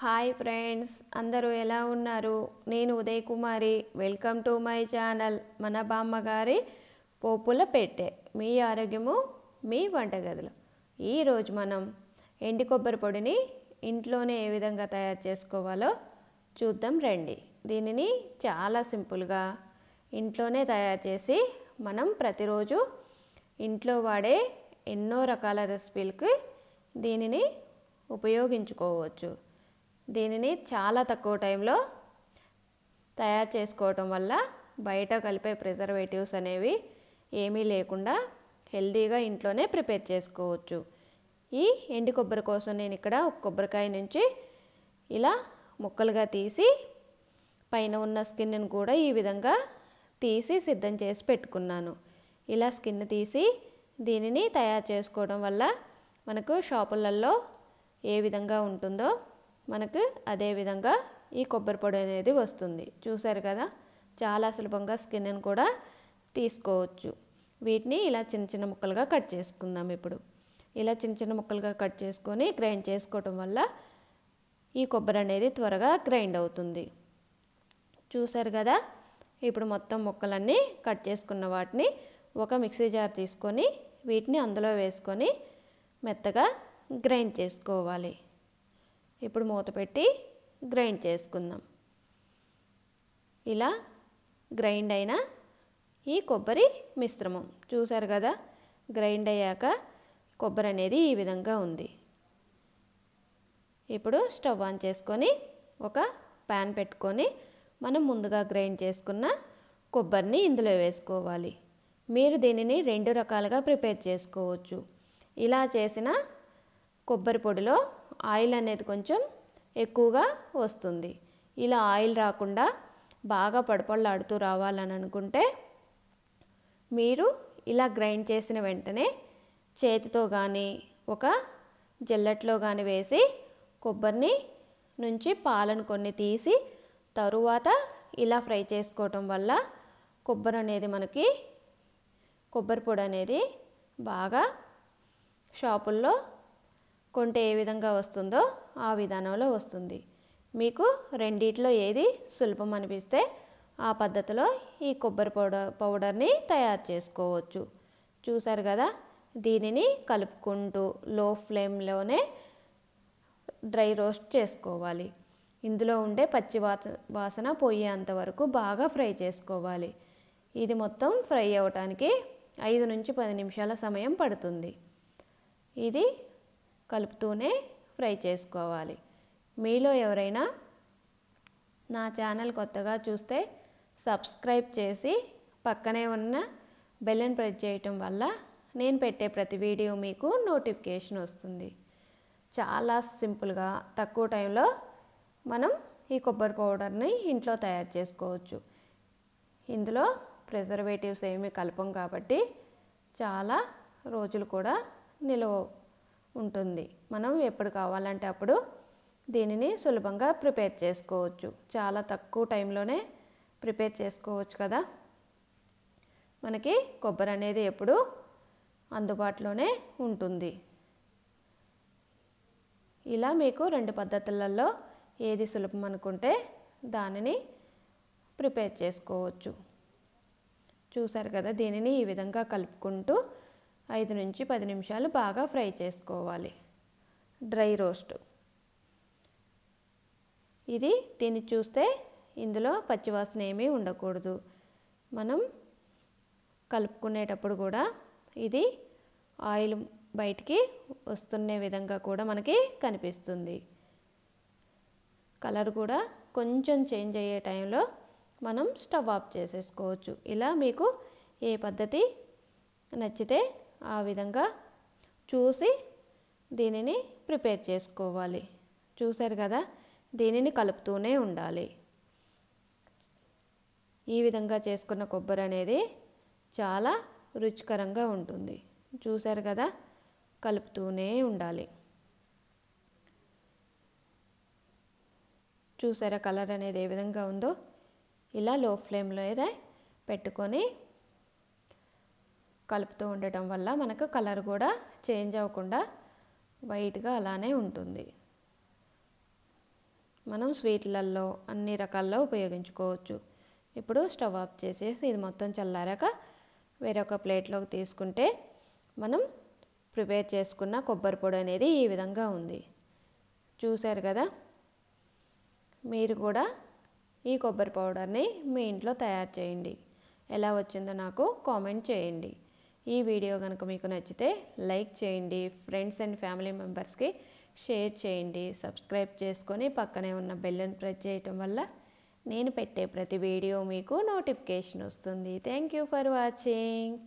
hi friends అందరూ ఎలా ఉన్నారు నేను Uday Kumari welcome to my channel మన బామ్మగారి పోపుల పెట్టే మీ ఆరోగ్యము మీ వంటగదులు ఈరోజు మనం ఎండి కొబ్బరి పొడిని ఇంట్లోనే ఏ విధంగా తయారు చేసుకోవాలో చూద్దాం రండి దీనిని చాలా సింపుల్గా ఇంట్లోనే తయారు చేసి మనం ప్రతిరోజు ఇంట్లో వాడే ఎన్నో రకాల రెసిపీలకి దీనిని ఉపయోగించుకోవచ్చు దీనిని చాలా తక్కువ టైంలో తయారు చేసుకోవటం వల్ల బయట కలిపే ప్రిజర్వేటివ్స్ అనేవి ఏమీ లేకుండా హెల్తీగా ఇంట్లోనే ప్రిపేర్ చేసుకోవచ్చు ఈ ఎండి కొబ్బరి కోసం నేను ఇక్కడ ఒక కొబ్బరికాయ నుంచి ఇలా ముక్కలుగా తీసి పైన ఉన్న స్కిన్ను కూడా ఈ విధంగా తీసి సిద్ధం చేసి పెట్టుకున్నాను ఇలా స్కిన్ తీసి దీనిని తయారు చేసుకోవడం వల్ల మనకు షాపులలో ఏ విధంగా ఉంటుందో మనకు అదేవిధంగా ఈ కొబ్బరి పొడి అనేది వస్తుంది చూసారు కదా చాలా సులభంగా స్కిన్ని కూడా తీసుకోవచ్చు వీటిని ఇలా చిన్న చిన్న ముక్కలుగా కట్ చేసుకుందాం ఇప్పుడు ఇలా చిన్న చిన్న ముక్కలుగా కట్ చేసుకొని గ్రైండ్ చేసుకోవటం వల్ల ఈ కొబ్బరి అనేది త్వరగా గ్రైండ్ అవుతుంది చూసారు కదా ఇప్పుడు మొత్తం ముక్కలన్నీ కట్ చేసుకున్న వాటిని ఒక మిక్సీ జార్ తీసుకొని వీటిని అందులో వేసుకొని మెత్తగా గ్రైండ్ చేసుకోవాలి ఇప్పుడు మూత పెట్టి గ్రైండ్ చేసుకుందాం ఇలా గ్రైండ్ అయిన ఈ కొబ్బరి మిశ్రమం చూసారు కదా గ్రైండ్ అయ్యాక కొబ్బరి అనేది ఈ విధంగా ఉంది ఇప్పుడు స్టవ్ ఆన్ చేసుకొని ఒక ప్యాన్ పెట్టుకొని మనం ముందుగా గ్రైండ్ చేసుకున్న కొబ్బరిని ఇందులో వేసుకోవాలి మీరు దీనిని రెండు రకాలుగా ప్రిపేర్ చేసుకోవచ్చు ఇలా చేసిన కొబ్బరి పొడిలో ఆయిల్ అనేది కొంచెం ఎక్కువగా వస్తుంది ఇలా ఆయిల్ రాకుండా బాగా పడపళ్ళాడుతూ రావాలని అనుకుంటే మీరు ఇలా గ్రైండ్ చేసిన వెంటనే చేతితో కానీ ఒక జల్లెట్లో కానీ వేసి కొబ్బరిని నుంచి పాలను కొన్ని తీసి తరువాత ఇలా ఫ్రై చేసుకోవటం వల్ల కొబ్బరి అనేది మనకి కొబ్బరి పొడి అనేది బాగా షాపుల్లో కొంటే ఏ విధంగా వస్తుందో ఆ విధానంలో వస్తుంది మీకు రెండిట్లో ఏది సులభం అనిపిస్తే ఆ పద్ధతిలో ఈ కొబ్బరి పౌడర్ పౌడర్ని తయారు చేసుకోవచ్చు చూసారు కదా దీనిని కలుపుకుంటూ లో ఫ్లేమ్లోనే డ్రై రోస్ట్ చేసుకోవాలి ఇందులో ఉండే పచ్చి వాసన పోయేంత వరకు బాగా ఫ్రై చేసుకోవాలి ఇది మొత్తం ఫ్రై అవ్వటానికి ఐదు నుంచి పది నిమిషాల సమయం పడుతుంది ఇది కలుపుతూనే ఫ్రై చేసుకోవాలి మీలో ఎవరైనా నా ఛానల్ కొత్తగా చూస్తే సబ్స్క్రైబ్ చేసి పక్కనే ఉన్న బెల్లని ప్రెస్ చేయటం వల్ల నేను పెట్టే ప్రతి వీడియో మీకు నోటిఫికేషన్ వస్తుంది చాలా సింపుల్గా తక్కువ టైంలో మనం ఈ కొబ్బరి పౌడర్ని ఇంట్లో తయారు చేసుకోవచ్చు ఇందులో ప్రిజర్వేటివ్స్ ఏమీ కలపం కాబట్టి చాలా రోజులు కూడా నిలవ ఉంటుంది మనం ఎప్పుడు కావాలంటే అప్పుడు దీనిని సులభంగా ప్రిపేర్ చేసుకోవచ్చు చాలా తక్కువ టైంలోనే ప్రిపేర్ చేసుకోవచ్చు కదా మనకి కొబ్బరి అనేది ఎప్పుడు అందుబాటులోనే ఉంటుంది ఇలా మీకు రెండు పద్ధతులలో ఏది సులభం అనుకుంటే దానిని ప్రిపేర్ చేసుకోవచ్చు చూసారు కదా దీనిని ఈ విధంగా కలుపుకుంటూ ఐదు నుంచి పది నిమిషాలు బాగా ఫ్రై చేసుకోవాలి డ్రై రోస్ట్ ఇది దీన్ని చూస్తే ఇందులో పచ్చివాసన ఏమీ ఉండకూడదు మనం కలుపుకునేటప్పుడు కూడా ఇది ఆయిల్ బయటికి వస్తునే విధంగా కూడా మనకి కనిపిస్తుంది కలర్ కూడా కొంచెం చేంజ్ అయ్యే టైంలో మనం స్టవ్ ఆఫ్ చేసేసుకోవచ్చు ఇలా మీకు ఏ పద్ధతి నచ్చితే ఆ విధంగా చూసి దీనిని ప్రిపేర్ చేసుకోవాలి చూసారు కదా దీనిని కలుపుతూనే ఉండాలి ఈ విధంగా చేసుకున్న కొబ్బరి అనేది చాలా రుచికరంగా ఉంటుంది చూసారు కదా కలుపుతూనే ఉండాలి చూసారా కలర్ అనేది ఏ విధంగా ఉందో ఇలా లో ఫ్లేమ్లో అయితే పెట్టుకొని కలుపుతూ ఉండటం వల్ల మనకు కలర్ కూడా చేంజ్ అవ్వకుండా వైట్గా అలానే ఉంటుంది మనం స్వీట్లల్లో అన్ని రకాల్లో ఉపయోగించుకోవచ్చు ఇప్పుడు స్టవ్ ఆఫ్ చేసేసి ఇది మొత్తం చల్లారాక వేరొక ప్లేట్లోకి తీసుకుంటే మనం ప్రిపేర్ చేసుకున్న కొబ్బరి పొడి అనేది ఈ విధంగా ఉంది చూశారు కదా మీరు కూడా ఈ కొబ్బరి పౌడర్ని మీ ఇంట్లో తయారు చేయండి ఎలా వచ్చిందో నాకు కామెంట్ చేయండి ఈ వీడియో కనుక మీకు నచ్చితే లైక్ చేయండి ఫ్రెండ్స్ అండ్ ఫ్యామిలీ మెంబర్స్కి షేర్ చేయండి సబ్స్క్రైబ్ చేసుకొని పక్కనే ఉన్న బెల్లను ప్రెస్ చేయటం వల్ల నేను పెట్టే ప్రతి వీడియో మీకు నోటిఫికేషన్ వస్తుంది థ్యాంక్ యూ ఫర్ వాచింగ్